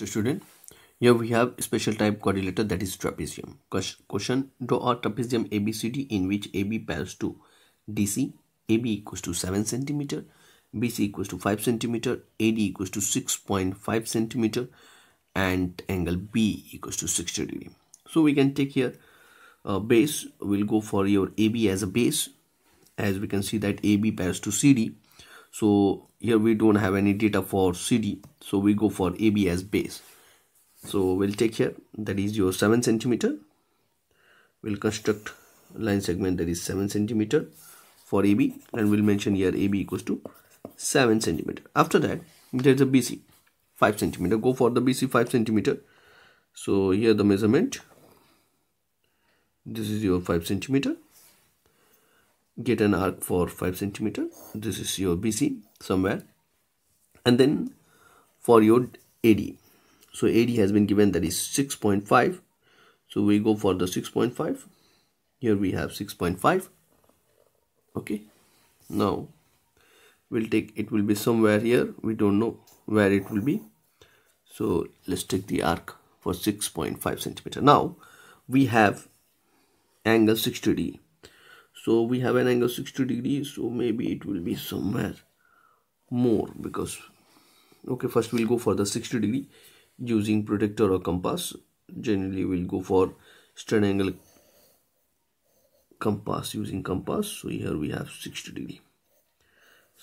So student, here we have special type quadrilateral that is trapezium. Question, draw a trapezium ABCD in which AB pairs to DC, AB equals to 7 centimeter, BC equals to 5 centimeter, AD equals to 6.5 centimeter and angle B equals to 60 degree. So we can take here uh, base, we'll go for your AB as a base as we can see that AB pairs to CD so here we don't have any data for CD so we go for AB as base so we'll take here that is your 7 centimeter we'll construct line segment that is 7 centimeter for AB and we'll mention here AB equals to 7 centimeter after that there's a BC 5 centimeter go for the BC 5 centimeter so here the measurement this is your 5 centimeter get an arc for 5 centimeter this is your BC somewhere and then for your AD so AD has been given that is 6.5 so we go for the 6.5 here we have 6.5 okay now we'll take it will be somewhere here we don't know where it will be so let's take the arc for 6.5 centimeter now we have angle 60 degree so we have an angle 60 degrees so maybe it will be somewhere more because okay first we'll go for the 60 degree using protector or compass generally we'll go for straight angle compass using compass so here we have 60 degree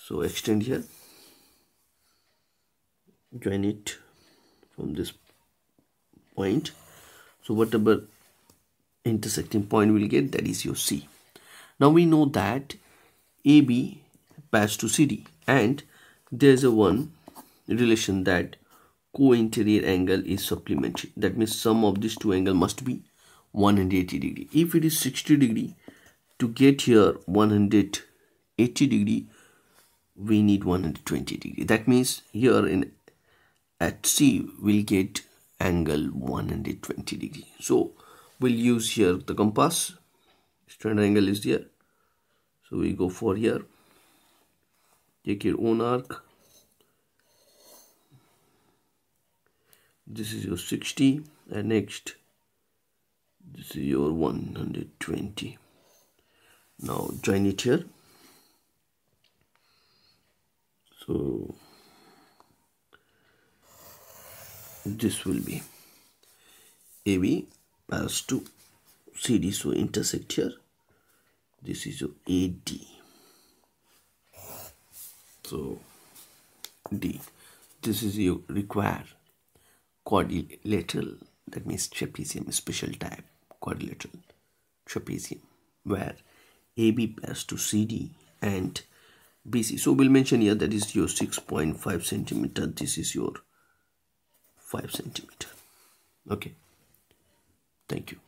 so extend here join it from this point so whatever intersecting point we'll get that is your C now we know that AB pass to CD and there's a one relation that co-interior angle is supplementary that means sum of these two angle must be 180 degree if it is 60 degree to get here 180 degree we need 120 degree that means here in at C we'll get angle 120 degree so we'll use here the compass standard angle is here, so we go for here take your own arc this is your 60 and next this is your 120 now join it here so this will be AB 2 CD so intersect here this is your AD so D this is your require quadrilateral that means trapezium special type quadrilateral trapezium where AB plus to CD and BC so we'll mention here that is your 6.5 centimeter this is your 5 centimeter okay thank you